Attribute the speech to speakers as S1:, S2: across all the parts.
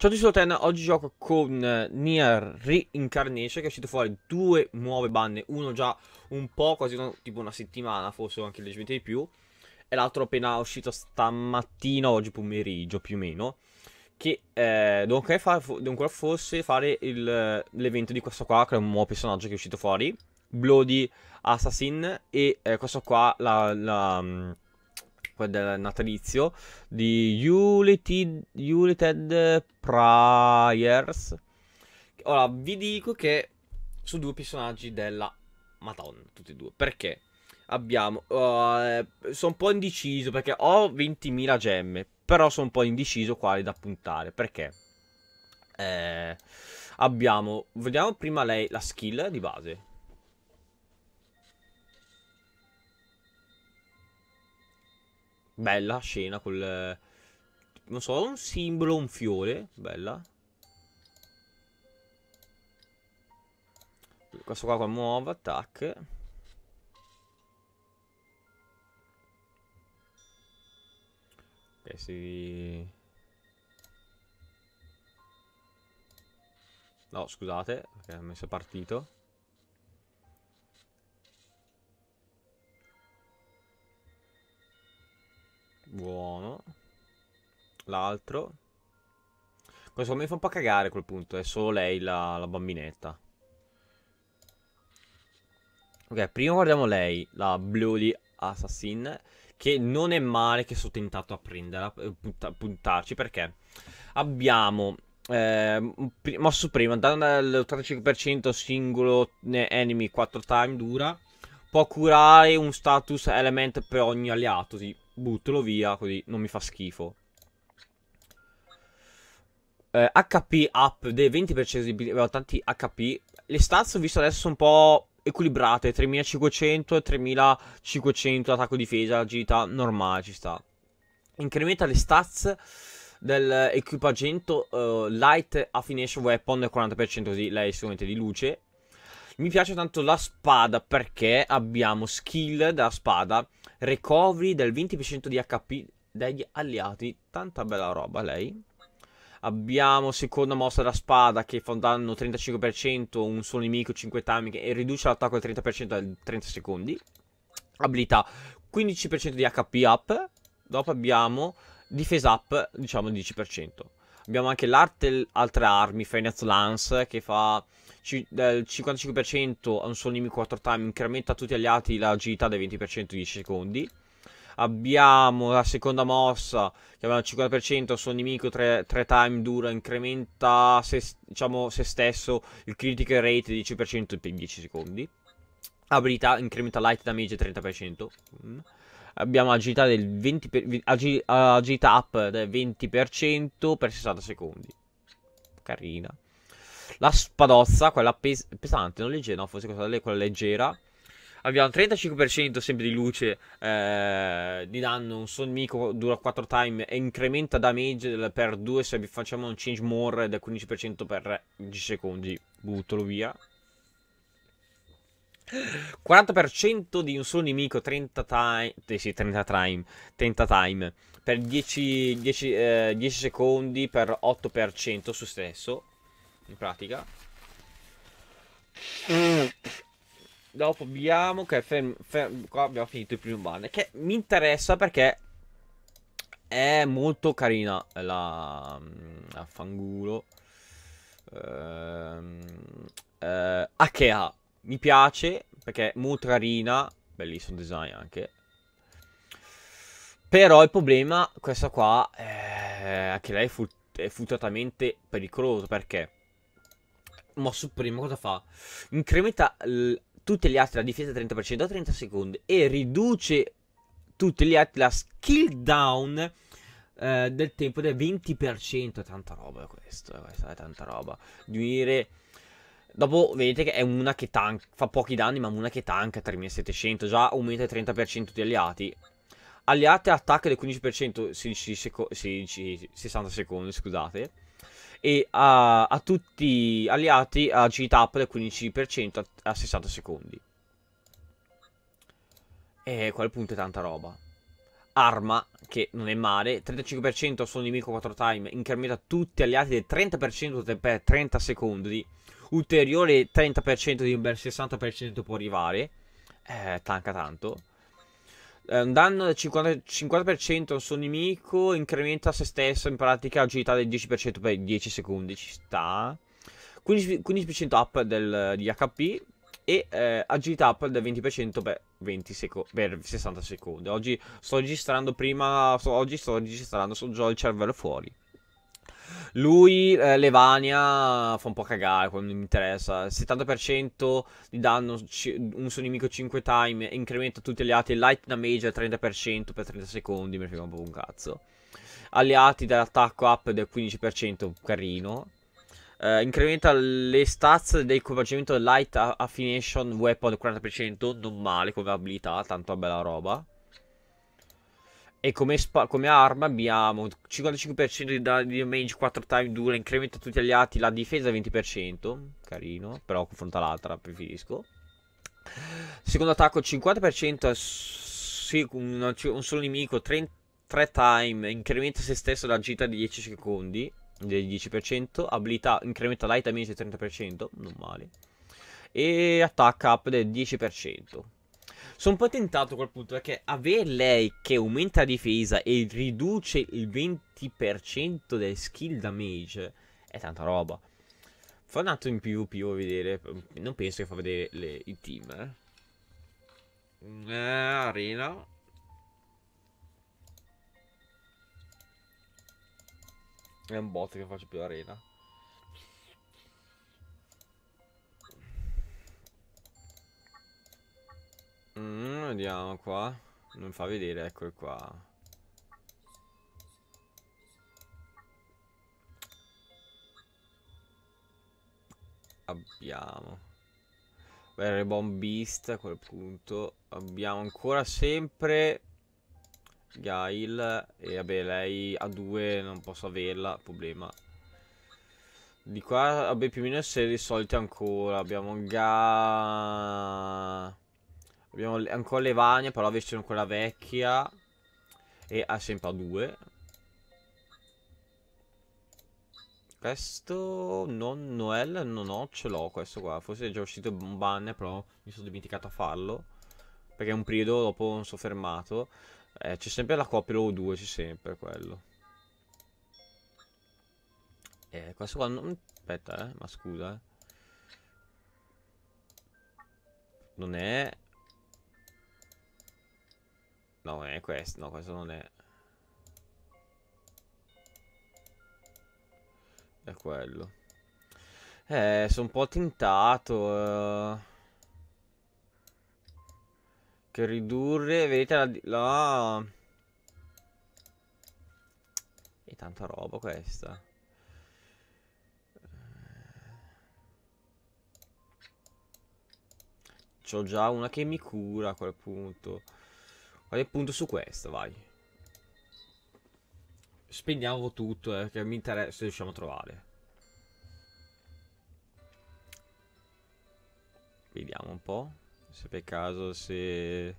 S1: Ciao a tutti, sono Ten, oggi gioco con eh, Nier Reincarnation che è uscito fuori due nuove banne, uno già un po', quasi uno, tipo una settimana, forse anche leggermente di più, e l'altro appena uscito stamattina, oggi pomeriggio più o meno, che eh, devo, ancora fare, devo ancora forse fare il, eh, l'evento di questo qua, che è un nuovo personaggio che è uscito fuori, Bloody Assassin, e eh, questo qua, la, la mm, quel del natalizio di United, Priors. Ora vi dico che su due personaggi della Madonna, tutti e due. Perché? Abbiamo... Uh, eh, sono un po' indeciso perché ho 20.000 gemme, però sono un po' indeciso quali da puntare. Perché? Eh, abbiamo... Vediamo prima lei la skill di base. Bella scena col... Non so, un simbolo, un fiore. Bella. Questo qua con nuovo, attack. Ok, si... No, scusate, perché ho messo partito. Buono. L'altro. Questo mi fa un po' cagare a quel punto. È solo lei la, la bambinetta. Ok, prima guardiamo lei, la Bloody Assassin. Che non è male che sono tentato a prenderla, eh, punta, puntarci, perché abbiamo eh, mosso prima, danno all'85% singolo enemy 4 time dura. Può curare un status element per ogni alleato, sì buttalo via, così non mi fa schifo. Eh, HP up del 20% di aveva eh, tanti HP. Le stats ho visto adesso sono un po' equilibrate, 3500 e 3500 attacco difesa, agilità normale ci sta. Incrementa le stats dell'equipaggiamento uh, eh, light affination weapon del 40% così lei è strumento di luce mi piace tanto la spada perché abbiamo skill della spada, recovery del 20% di HP degli alleati. Tanta bella roba lei. Abbiamo seconda mossa della spada che fa un danno 35%, un suo nemico 5 timing e riduce l'attacco al 30% al 30 secondi. Abilità 15% di HP up. Dopo abbiamo difesa up, diciamo 10%. Abbiamo anche l'arte altre armi, Fenez Lance che fa c- del 55% a un solo nemico 4 time, incrementa a tutti gli altri l'agilità del 20% in 10 secondi. Abbiamo la seconda mossa, che abbiamo il 50% sul nemico 3, 3 time dura, incrementa se, diciamo, se stesso il critical rate 10% in 10 secondi. Abilità incrementa light damage 30%. Mm. abbiamo agilità, del 20 per, agi, agilità up del 20% per 60 secondi. Carina. La spadozza, quella pes pesante, non leggera, no, forse quella, quella leggera. Abbiamo 35% sempre di luce eh, di danno, un son mico dura 4 time e incrementa damage per 2 se facciamo un change more del 15% per 10 secondi. Buttalo via. 40% di un solo nemico, 30 time, eh sì, 30 time, 30 time per 10, 10, eh, 10 secondi per 8% su stesso in pratica. Dopo abbiamo, che okay, qua abbiamo finito il primo banner, che mi interessa perché è molto carina la, la fangulo. Ehm, eh, Akea, mi piace perché è molto carina, bellissimo design anche. Però il problema, questa qua, eh, è che lei è, fu è pericolosa perché mosso Supremo cosa fa? Incrementa tutti gli altri la difesa 30% a 30 secondi e riduce tutti gli altri la skill down eh, del tempo del 20%. È tanta roba questo, eh, è tanta roba. Diminuire... Dopo vedete che è una che tank, fa pochi danni, ma una che tanca 3700, già aumenta il 30% di alliati. alleati. attacca del 15%, 16 seco 16, 60 secondi, scusate e a, a tutti alleati a g del 15% a, a 60 secondi. E a quel punto è tanta roba. Arma, che non è male, 35% sul nemico 4 time, incrementa tutti gli alleati del 30% per 30 secondi, ulteriore 30% di un bel 60% può arrivare, eh, tanca tanto. Eh, un danno del 50%, 50% al suo nemico, incrementa se stesso in pratica agilità del 10% per 10 secondi, ci sta. 15%, 15 up del, di HP e eh, agilità up del 20% per, 20 seco- per 60 secondi. Oggi sto registrando prima, so, oggi sto registrando, so già il cervello fuori. Lui, eh, Levania, fa un po' cagare, non mi interessa. 70% di danno, un suo nemico 5 time, incrementa tutti gli atti, light damage al 30% per 30 secondi, mi frega un po' un cazzo. Alleati dall'attacco up del 15%, carino. Uh, incrementa le stats del equipaggiamento light affination weapon al 40%, non male come abilità, tanto bella roba. E come, spa- come arma abbiamo 55% di, damage, 4 time dura, incrementa tutti gli atti, la difesa 20%, carino, però confronta l'altra, preferisco. Secondo attacco 50%, sì, un, un solo nemico, 3 time, incrementa se stesso la gita di 10 secondi, del 10%, abilità incrementa light damage del 30%, non male, e attacca up del 10%. Sono un po' tentato a quel punto perché avere lei che aumenta la difesa e riduce il 20% del skill damage è tanta roba. Fa un attimo in PvP a vedere. Non penso che fa vedere le, i team. Eh. Eh, arena. È un bot che faccio più arena. Mm, vediamo qua. Non fa vedere, eccolo qua. Abbiamo. Beh, Reborn Beast a quel punto. Abbiamo ancora sempre Gail. E vabbè, lei a due non posso averla, problema. Di qua, vabbè, più o meno si è risolti ancora. Abbiamo Ga... Abbiamo ancora le vagne, però invece versione quella vecchia. E ha sempre a due. Questo non Noel non ho, ce l'ho questo qua. Forse è già uscito un banner, però mi sono dimenticato a farlo. Perché un periodo dopo non sono fermato. Eh, c'è sempre la coppia o due, c'è sempre quello. Eh, questo qua non... Aspetta, eh, ma scusa, eh. Non è No, è questo. No, questo non è. È quello. Eh, sono un po' tentato. Eh. Che ridurre, vedete la... la... E tanta roba questa. C'ho già una che mi cura a quel punto. Fai appunto su questo, vai. Spendiamo tutto, eh, che mi interessa se riusciamo a trovare. Vediamo un po'. Se per caso se...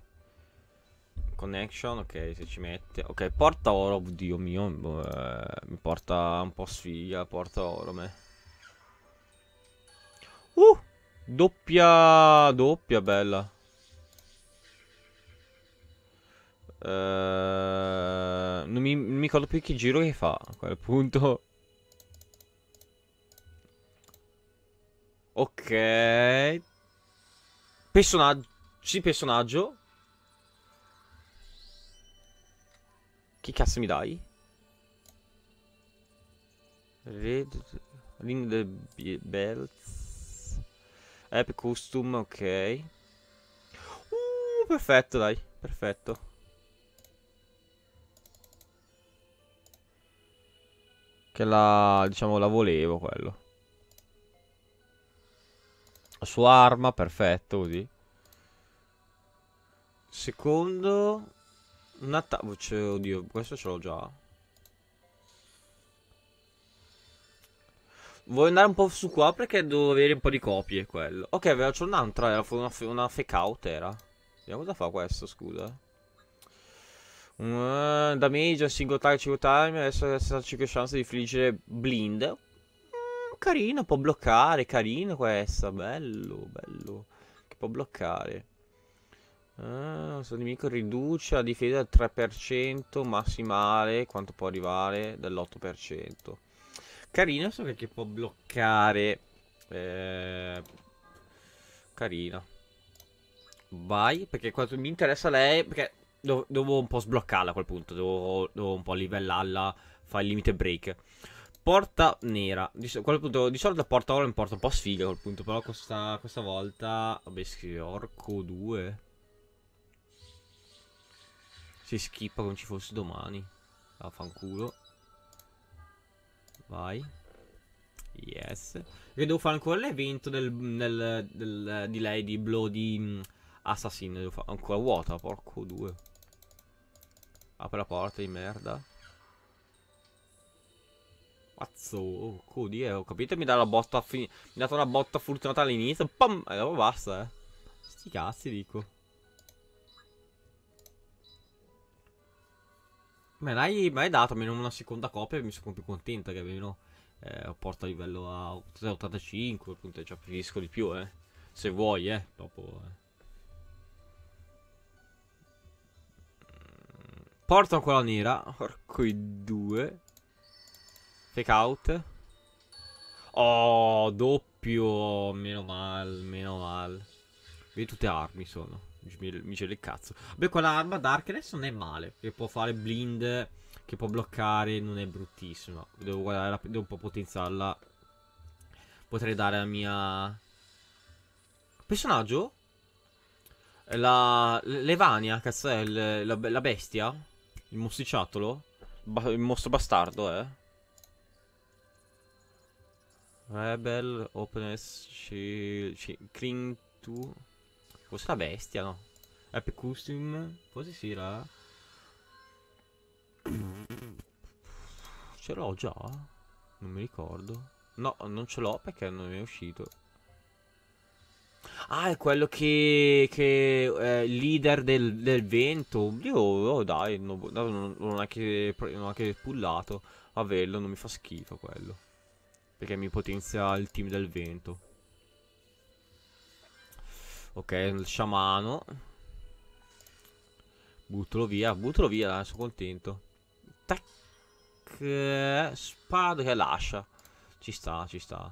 S1: Connection, ok, se ci mette. Ok, porta oro, oddio mio. Boh, eh, mi porta un po' sfiga, porta oro me. Uh! Doppia... Doppia bella. Ehm, non, mi, non mi ricordo più che giro che fa a quel punto. Ok. Personaggio. Sì, personaggio. Che cazzo mi dai? Red... Ring the bells. App custom, ok. Uh, perfetto, dai. Perfetto. Che la, diciamo, la volevo quello. La sua arma, perfetto, così. Secondo... Un attacco... Oh, cioè, oddio, questo ce l'ho già. Voglio andare un po' su qua perché devo avere un po' di copie quello. Ok, ve la faccio un'altra, era una, fe una fake out era. Vediamo cosa fa questo, scusa. Eh. Uh, mm, damage single target 5 time, adesso ha 65 chance di friggere blind. Mm, carino, può bloccare, carino questa, bello, bello. Che può bloccare. Ah, questo nemico riduce la difesa al 3% massimale, quanto può arrivare, dell'8%. Carino, so che può bloccare. Eh, carina. Vai, perché quanto mi interessa lei, perché Devo, un po' sbloccarla a quel punto. Devo, devo un po' livellarla. Fa il limite break. Porta nera. Di, punto, di solito la porta oro è un po' sfiga a quel punto. Però questa, questa volta. Vabbè, orco 2. Si schippa come ci fosse domani. Vaffanculo. Vai. Yes. Perché devo fare ancora l'evento del, del, del, di lei di Bloody mm, Assassin. Devo fare ancora vuota, porco 2. Apre la porta di merda. Pazzo, oh, cudi, eh, ho capito, mi dà la botta, mi dato una botta fortunata all'inizio, pam, e dopo basta, eh. Sti cazzi, dico. Me l'hai, mai dato, almeno una seconda copia e mi sono più contenta che almeno eh, porta livello a 85, appunto, già preferisco di più, eh. Se vuoi, eh, dopo, eh. Portano quella nera. Porco i due. Fake out. Oh, doppio. Meno male, meno male. Vedi tutte armi sono. Mi c'è il cazzo. Beh, quell'arma Darkness non è male. Che può fare blind. Che può bloccare. Non è bruttissima. Devo guardare. devo un po' potenziarla. Potrei dare la mia. Personaggio? La. Levania, cazzo è. La, la bestia? Il mosticciatolo? Ba il mostro bastardo, eh? Rebel, Openness, Cling to... Forse la bestia, no? Epic Custom. Forse sì, la... Ce l'ho già? Non mi ricordo. No, non ce l'ho perché non è uscito. Ah, è quello che, che è eh, leader del, del vento. Io, oh, dai, boh, non, non, non, è che, non è che pullato. Averlo non mi fa schifo quello. Perché mi potenzia il team del vento. Ok, il sciamano. Buttalo via, buttalo via, dai, sono contento. Tac. Eh, spada che lascia. Ci sta, ci sta.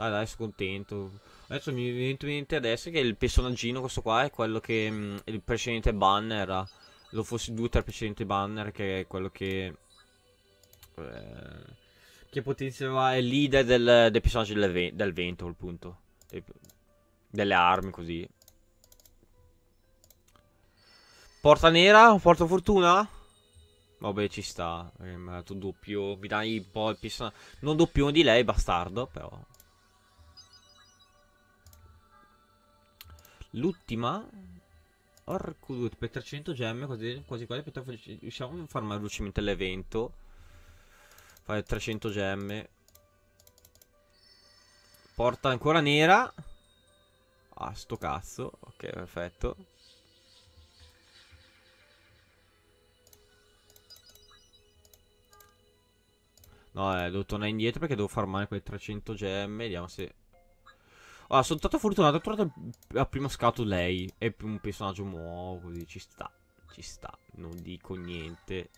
S1: Dai, dai, sono contento. Adesso mi viene in mente adesso che il personaggino questo qua è quello che mh, mm, il precedente banner ah, Lo fossi fosse dovuto al precedente banner che è quello che... Eh, che potenziava il leader del, del personaggio del, del vento, appunto. E, delle armi, così. Porta nera, porta fortuna? Vabbè, ci sta. Eh, mi ha dato doppio. Mi dai un po' il personaggio. Non doppio di lei, bastardo, però. L'ultima Orcudut per 300 gemme Quasi quasi, quasi per Riusciamo a fare mai velocemente l'evento Fare 300 gemme Porta ancora nera Ah sto cazzo Ok perfetto No, eh, devo tornare indietro perché devo farmare quelle 300 gemme. Vediamo se allora, ah, sono stato fortunato, ho trovato la prima scatola lei. È un personaggio nuovo, così ci sta. Ci sta, non dico niente.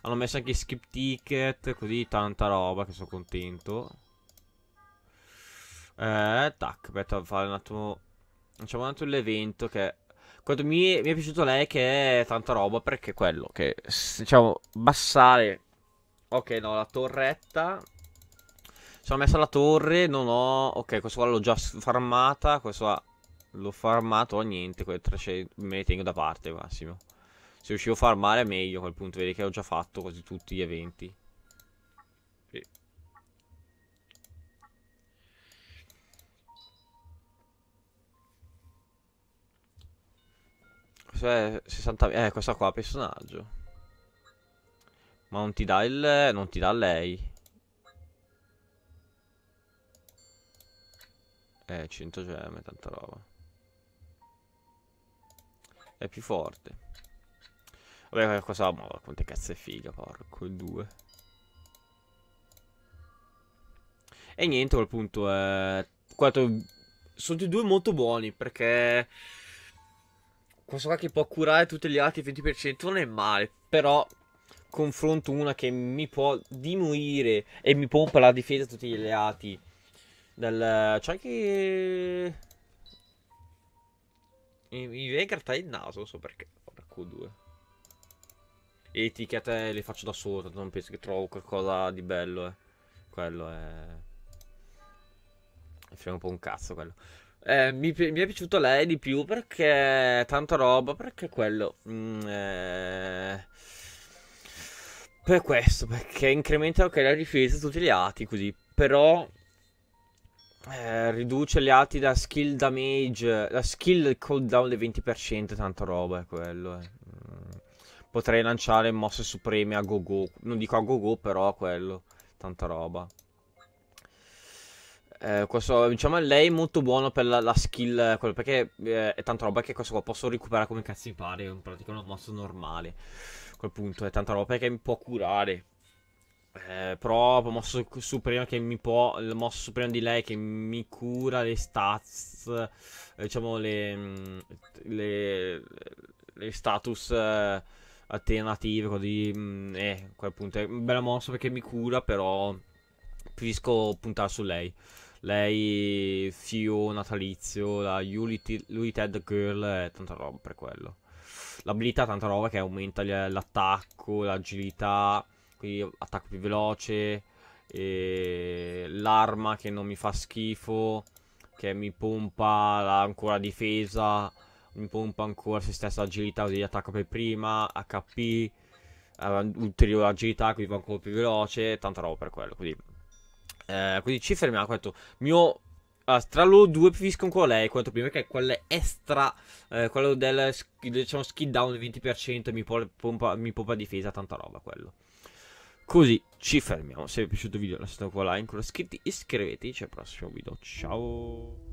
S1: Hanno messo anche skip ticket, così tanta roba che sono contento. Eh, tac, aspetta, fare un attimo... Facciamo un attimo l'evento che... Quando mi è, mi è piaciuto lei che è tanta roba perché quello che... Diciamo, bassare... Ok, no, la torretta... Sono messa la torre, non ho... Ok, questo qua l'ho già farmata, questo qua l'ho farmato, ho niente, quei 300 me ne tengo da parte massimo. Se riuscivo a farmare è meglio a quel punto, vedi che ho già fatto quasi tutti gli eventi. Sì. Cioè, 60... Eh, questa qua, personaggio. Ma non ti dà il... non ti dà lei. Eh, 100 gemme, tanta roba. È più forte. Vabbè, cosa... Ma quante cazzo è figa, porco. Il 2. E niente, quel punto è... Eh, quattro... Sono tutti e due molto buoni, perché... Questo qua che può curare tutti gli altri 20% non è male, però confronto una che mi può diminuire e mi pompa la difesa a tutti gli altri del... C'è chi... Mi, mi viene grattare il naso, non so perché. Vabbè, Q2. Le etichette le faccio da solo, tanto non penso che trovo qualcosa di bello, eh. Quello è... Mi frega un po' un cazzo quello. Eh, mi, mi, è piaciuto lei di più perché tanta roba, perché quello... Mm, eh... Per questo, perché incrementano che la difesa su tutti gli ati, così. Però eh, riduce gli atti da skill damage. La skill cooldown del 20%, tanta roba è quello. Eh. Mm. Potrei lanciare mosse supreme a go-go. Non dico a go-go, però quello. Tanta roba. Eh, questo, diciamo, lei è molto buono per la, la skill. Quello, perché eh, è tanta roba che questo qua posso recuperare come cazzo mi pare. In pratica è una mossa normale. A quel punto è tanta roba perché mi può curare. Eh, però mosso supremo che mi può. Il mosso supremo di lei che mi cura le stats. Eh, diciamo le. Mm, le, le status eh, alternative. Così. Mm, eh, quel punto è un bel mosso perché mi cura, però. Preferisco puntare su lei. Lei, Fio, Natalizio, la Yuli Ted Girl e tanta roba per quello. L'abilità tanta roba che aumenta l'attacco, l'agilità quindi attacco più veloce, l'arma che non mi fa schifo, che mi pompa ancora difesa, mi pompa ancora se stessa agilità, così attacco per prima, HP, uh, ulteriore agilità, quindi va ancora più veloce, tanta roba per quello, quindi... Eh, quindi ci fermiamo, ho detto, mio allora, ah, tra loro due preferisco ancora lei quanto prima perché quello extra, eh, quello del diciamo, skill down 20% mi pompa, mi pompa difesa, tanta roba quello. Così ci fermiamo. Se vi è piaciuto il video lasciate un po' like, iscrivetevi, al prossimo video. Ciao!